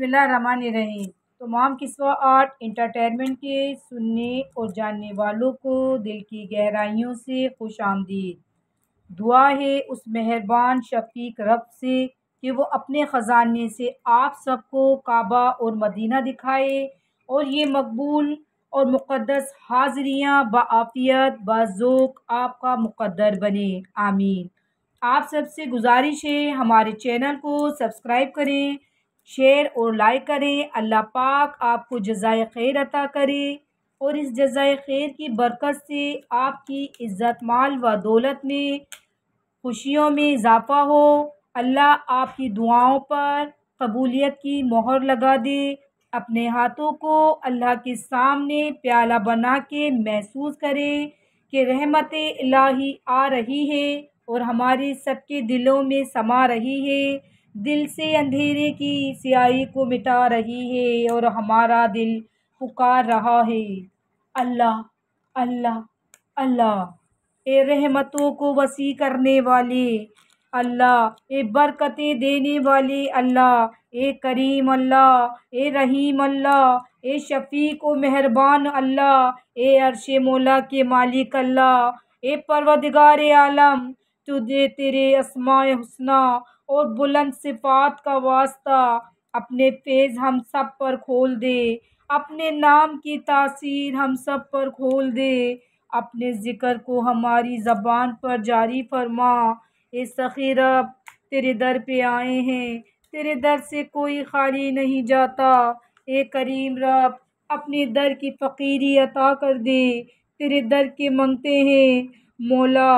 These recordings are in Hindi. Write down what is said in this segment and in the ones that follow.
रही तमाम किस्वा आर्ट इंटरटेनमेंट के सुनने और जानने वालों को दिल की गहराइयों से खुश आमदीद दुआ है उस मेहरबान शफीक रब से कि वो अपने ख़जाने से आप सबको काबा और मदीना दिखाए और ये मकबूल और मुक़दस हाज़रियाँ बाफ़ियत बाज़ोक आपका मुक़दर बने आमीन आप सबसे गुजारिश है हमारे चैनल को सब्सक्राइब करें शेयर और लाइक करें अल्लाह पाक आपको जजाय खैर अता करे और इस जजाय खैर की बरकत से आपकी इज़्ज़त माल व दौलत में खुशियों में इजाफा हो अल्लाह आपकी दुआओं पर कबूलियत की मोहर लगा दे अपने हाथों को अल्लाह के सामने प्याला बना के महसूस करें कि रहमत इलाही आ रही है और हमारे सबके दिलों में समा रही है दिल से अंधेरे की स्याही को मिटा रही है और हमारा दिल पुकार रहा है अल्लाह अल्लाह अल्लाह ए रहमतों को वसी करने वाले अल्लाह ए बरकतें देने वाले अल्लाह ए करीम अल्लाह ए रहीम अल्लाह ए शफीक व मेहरबान अल्लाह ए अरश मौला के मालिक अल्लाह ए परवदगार आलम तुझे तेरे असमाय हुसना और बुलंद सिफात का वास्ता अपने फेज़ हम सब पर खोल दे अपने नाम की तासीर हम सब पर खोल दे अपने ज़िक्र को हमारी ज़बान पर जारी फरमा ए सखी रब तेरे दर पे आए हैं तेरे दर से कोई खाली नहीं जाता ए करीम रब अपने दर की फ़कीरी अता कर दे तेरे दर के मंगते हैं मौला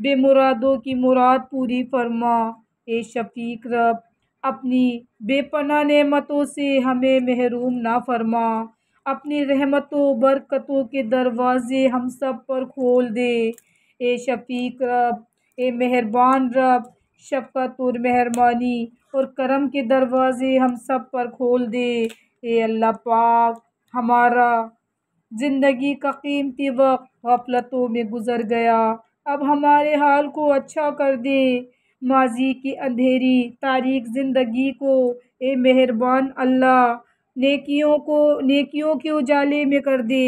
बेमुरादों की मुराद पूरी फरमा ए शफीक रब अपनी बेपना नेमतों से हमें महरूम ना फरमा अपनी रहमतों बरकतों के दरवाज़े हम सब पर खोल दे ए शफीक रब ए मेहरबान रब शफकत और मेहरबानी और करम के दरवाज़े हम सब पर खोल दे ए अल्लाह पाक हमारा ज़िंदगी का कीमती वक्त गफलतों में गुज़र गया अब हमारे हाल को अच्छा कर दे माजी की अंधेरी तारीख ज़िंदगी को ए मेहरबान अल्लाह नेकियों को नेकियों के उजाले में कर दे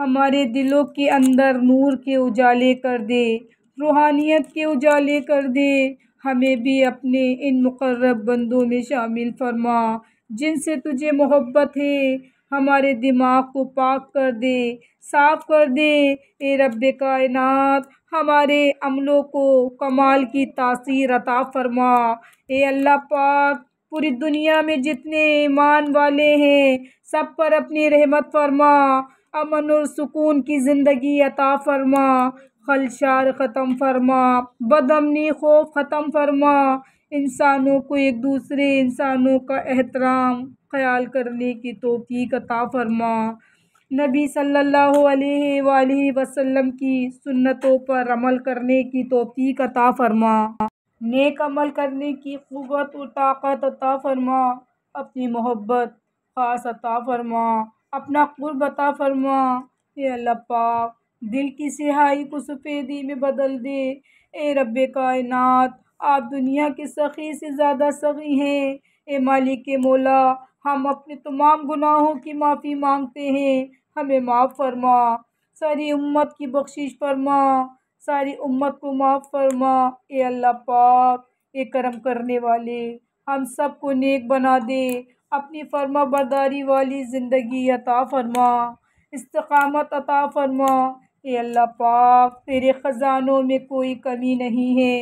हमारे दिलों के अंदर नूर के उजाले कर दे रूहानियत के उजाले कर दे हमें भी अपने इन मुकर्रब बंदों में शामिल फरमा जिनसे तुझे मोहब्बत है हमारे दिमाग को पाक कर दे साफ कर दे ए रब कायनात हमारे अमलों को कमाल की तासीर अता फरमा ए अल्लाह पाक पूरी दुनिया में जितने ईमान वाले हैं सब पर अपनी रहमत फरमा अमन और सुकून की ज़िंदगी अता फरमा खलशार ख़त्म फरमा बदमनी खौफ ख़त्म फरमा इंसानों को एक दूसरे इंसानों का एहतराम ख़याल करने की तोफ़ी कता फरमा नबी सल्लल्लाहु अलैहि सल्ला वसल्लम की सुन्नतों पर अमल करने की तोफ़ी कता फरमा नेक अमल करने की खुबत और ताकत अता फरमा अपनी मोहब्बत ख़ास अता फरमा अपना कुर्ब अता फरमा ए अल्लाह पाक दिल की सिहाई को सफ़ेदी में बदल दे ए रब कायनात आप दुनिया के सखी से ज़्यादा सखी हैं ए मालिक के हम अपने तमाम गुनाहों की माफ़ी मांगते हैं हमें माफ़ फरमा सारी उम्मत की बख्शिश फरमा सारी उम्मत को माफ़ फरमा ए अल्लाह पाक ए करम करने वाले हम सब को नेक बना दे अपनी फरमा बरदारी वाली ज़िंदगी अता फरमा इस्तकामत अता फरमा ए अल्लाह पाक तेरे ख़जानों में कोई कमी नहीं है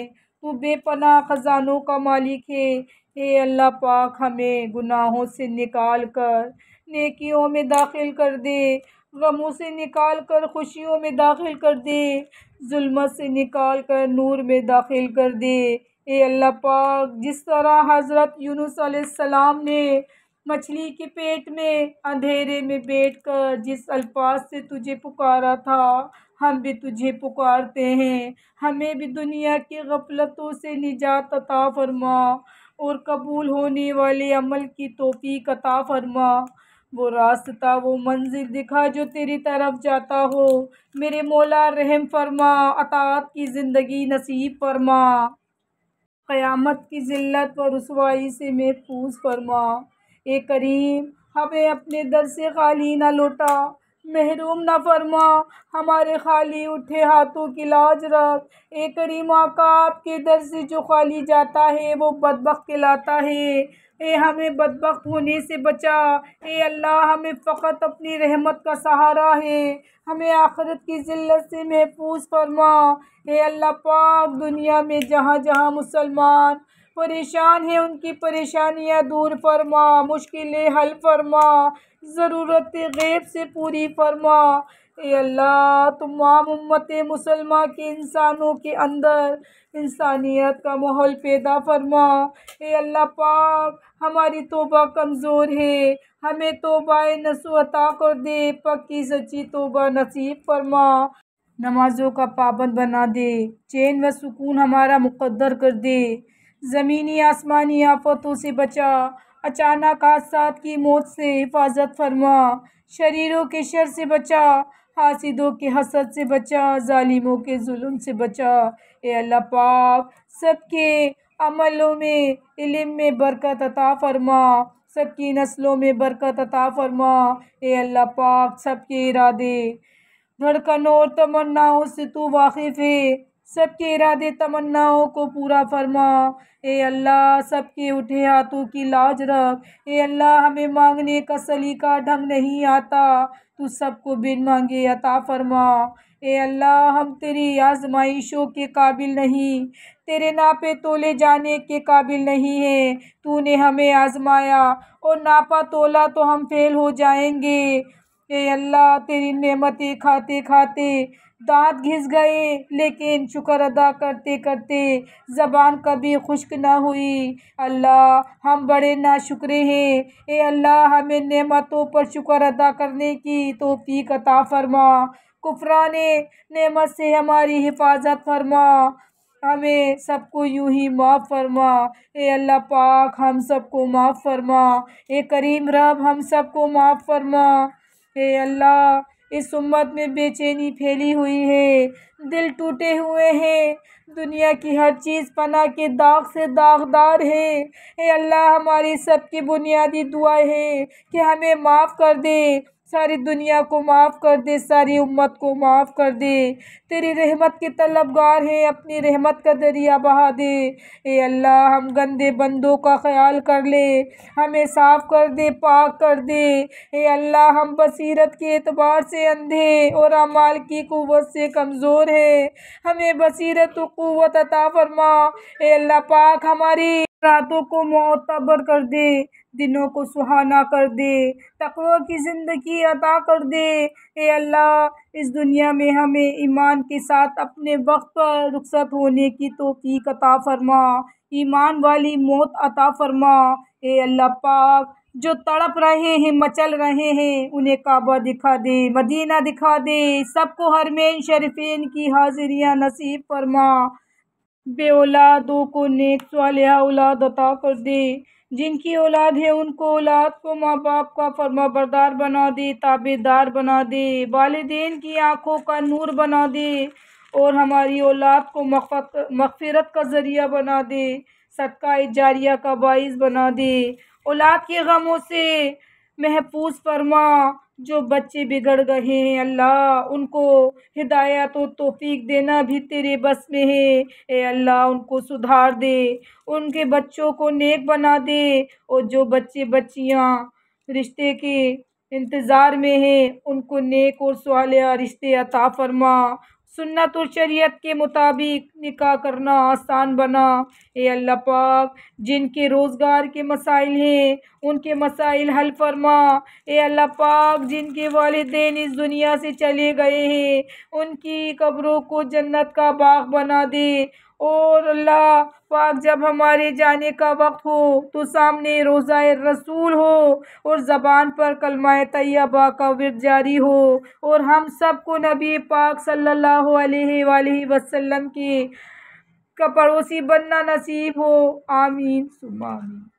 तो बेपना ख़जानों का मालिक है हे अल्लाह पाक हमें गुनाहों से निकाल कर नेकियों में दाखिल कर दे गमों से निकाल कर खुशियों में दाखिल कर दे जुल्मत से निकाल कर नूर में दाखिल कर दे ए अल्लाह पाक जिस तरह हज़रत यूनुस सलाम ने मछली के पेट में अंधेरे में बैठ कर जिस अल्फाज से तुझे पुकारा था हम भी तुझे पुकारते हैं हमें भी दुनिया की गफलतों से निजात अता फरमा और कबूल होने वाले अमल की तोफ़ी कता फरमा वो रास्ता वो मंजिल दिखा जो तेरी तरफ जाता हो मेरे मौला रहम फरमा अतात की ज़िंदगी नसीब फरमा क़यामत की ज़िल्लत व रसवाई से महफूज फरमा ए करीम हमें अपने दर से खाली ना लौटा महरूम न फरमा हमारे खाली उठे हाथों की लाज रख ए करीमा का आपके दर से जो खाली जाता है वो बदबक कहलाता है ए हमें बदबक होने से बचा ए अल्लाह हमें फ़कत अपनी रहमत का सहारा है हमें आखरत की जिल्लत से महफूज फरमा ए अल्लाह पाक दुनिया में जहाँ जहाँ मुसलमान परेशान हैं उनकी परेशानियां दूर फरमा मुश्किलें हल फरमा ज़रूरत गैब से पूरी फरमा अल्लाह तमाम उम्मत मुसलमा के इंसानों के अंदर इंसानियत का माहौल पैदा फरमा ए अल्लाह पाक हमारी तोबा कमज़ोर है हमें तोबा नसो अता कर दे पक्की सच्ची तोबा नसीब फरमा नमाज़ों का पाबंद बना दे चैन व सुकून हमारा मुकद्दर कर दे ज़मीनी आसमानी आफतों से बचा अचानक हादसा की मौत से हिफाजत फरमा शरीरों के शर से बचा हासिदों के हसद से बचा ालिमों के जुल्म से बचा ए अल्लाह पाक सबके अमलों में इलम में बरकत अता फरमा सबकी नस्लों में बरकत अता फरमा ए अल्लाह पाक सबके इरादे धड़कनों और तमन्नाओं से तो वाकिफ़ है सबके इरादे तमन्नाओं को पूरा फरमा ए अल्लाह सबके उठे हाथों की लाज रख ए अल्लाह हमें मांगने का सलीका ढंग नहीं आता तू सबको बिन मांगे अता फरमा ए अल्लाह हम तेरी आजमाइशों के काबिल नहीं तेरे नापे तोले जाने के काबिल नहीं है तूने हमें आजमाया और नापा तोला तो हम फेल हो जाएंगे ए अल्लाह तेरी नेमतें खाते खाते दांत घिस गए लेकिन शुक्र अदा करते करते ज़बान कभी खुश्क ना हुई अल्लाह हम बड़े ना शुक्र हैं ए अल्लाह हमें नेमतों पर शुक्र अदा करने की तोफ़ी कता फरमा कुफरान नेमत से हमारी हिफाजत फरमा हमें सबको यूं ही माफ़ फरमा ए अल्लाह पाक हम सबको माफ़ फरमा ए करीम रब हम सबको माफ़ फरमा ए अल्लाह इस उम्मत में बेचैनी फैली हुई है दिल टूटे हुए हैं दुनिया की हर चीज़ पना के दाग से दागदार है ए अल्लाह हमारी सबकी बुनियादी दुआ है कि हमें माफ़ कर दे सारी दुनिया को माफ़ कर दे सारी उम्मत को माफ़ कर दे तेरी रहमत के तलबगार हैं अपनी रहमत का दरिया बहा दे ए अल्लाह हम गंदे बंदों का ख्याल कर ले हमें साफ़ कर दे पाक कर दे ए अल्लाह हम बसीरत के एतबार से अंधे और अमाल की कुवत से कमज़ोर है हमें बसीरत क़वत अता फरमा ए अल्लाह पाक हमारी रातों को मोतबर कर दे दिनों को सुहाना कर दे तकवा की ज़िंदगी अता कर दे ए अल्लाह इस दुनिया में हमें ईमान के साथ अपने वक्त पर रुखसत होने की तोफ़ी अता फरमा ईमान वाली मौत अता फरमा ए अल्लाह पाक जो तड़प रहे हैं मचल रहे हैं उन्हें काबा दिखा दे मदीना दिखा दे सबको हरमेन शरीफेन की हाजिरियाँ नसीब फरमा बे औलादों को नेक सालिया औलाद अता कर दे जिनकी औलाद है उनको औलाद को माँ बाप का फर्मा बरदार बना दे ताबेदार बना दे वालदेन की आँखों का नूर बना दे और हमारी औलाद को मगफरत का ज़रिया बना दे सदका जारिया का बाइस बना दे औलाद के गमों से महफूज फरमा जो बच्चे बिगड़ गए हैं अल्लाह उनको हिदायत और तोफ़ीक देना भी तेरे बस में है ए अल्लाह उनको सुधार दे उनके बच्चों को नेक बना दे और जो बच्चे बच्चियाँ रिश्ते के इंतज़ार में हैं उनको नेक और सवाल रिश्ते अता फरमा सुन्नत शरीयत के मुताबिक निकाह करना आसान बना ए अल्लाह पाक जिनके रोज़गार के मसाइल हैं उनके मसाइल हल फरमा ए अल्लाह पाक जिनके वालदेन इस दुनिया से चले गए हैं उनकी कब्रों को जन्नत का बाग बना दे और अल्लाह पाक जब हमारे जाने का वक्त हो तो सामने रोज़ा रसूल हो और ज़बान पर कलमाए तैयबा का विर जारी हो और हम सबको नबी पाक सल्लल्लाहु अलैहि वसल्लम के का पड़ोसी बनना नसीब हो आमीन सुमा आमीन